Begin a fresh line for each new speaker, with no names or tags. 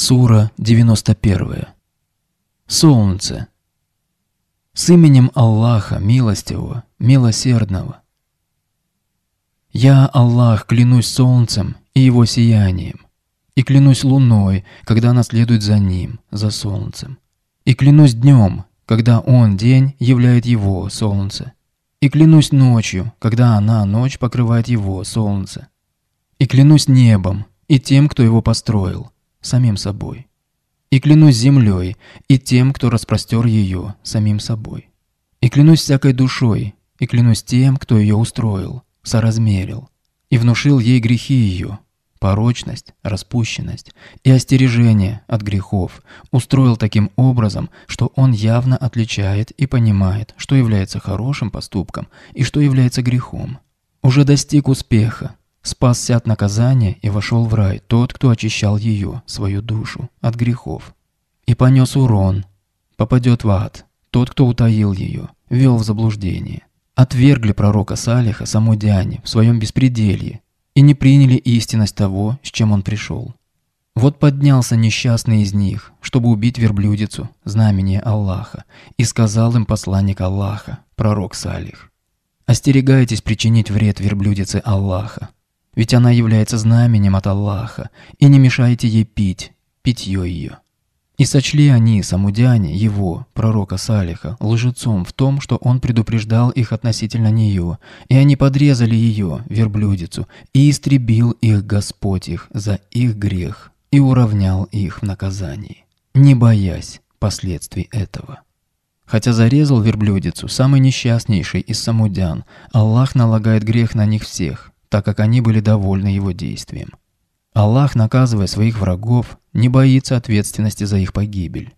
Сура 91. Солнце. С именем Аллаха, милостивого, милосердного. Я, Аллах, клянусь солнцем и его сиянием, и клянусь луной, когда она следует за ним, за солнцем, и клянусь днем, когда он, день, являет его, солнце, и клянусь ночью, когда она, ночь, покрывает его, солнце, и клянусь небом и тем, кто его построил – самим собой. И клянусь землей и тем, кто распростер ее самим собой. И клянусь всякой душой, и клянусь тем, кто ее устроил, соразмерил, и внушил ей грехи ее, порочность, распущенность и остережение от грехов, устроил таким образом, что он явно отличает и понимает, что является хорошим поступком и что является грехом. Уже достиг успеха, Спасся от наказания и вошел в рай тот, кто очищал ее, свою душу, от грехов. И понес урон. Попадет в ад тот, кто утаил ее, вел в заблуждение. Отвергли пророка Салиха саму Диане в своем беспределье и не приняли истинность того, с чем он пришел. Вот поднялся несчастный из них, чтобы убить верблюдицу, знамение Аллаха, и сказал им посланник Аллаха, пророк Салих. «Остерегайтесь причинить вред верблюдице Аллаха, ведь она является знаменем от Аллаха, и не мешайте ей пить, питье ее». И сочли они, самудяне, его, пророка Салиха, лжецом в том, что он предупреждал их относительно нее, и они подрезали ее, верблюдицу, и истребил их Господь их за их грех, и уравнял их в наказании, не боясь последствий этого. Хотя зарезал верблюдицу самый несчастнейший из самудян, Аллах налагает грех на них всех – так как они были довольны его действием. Аллах, наказывая своих врагов, не боится ответственности за их погибель.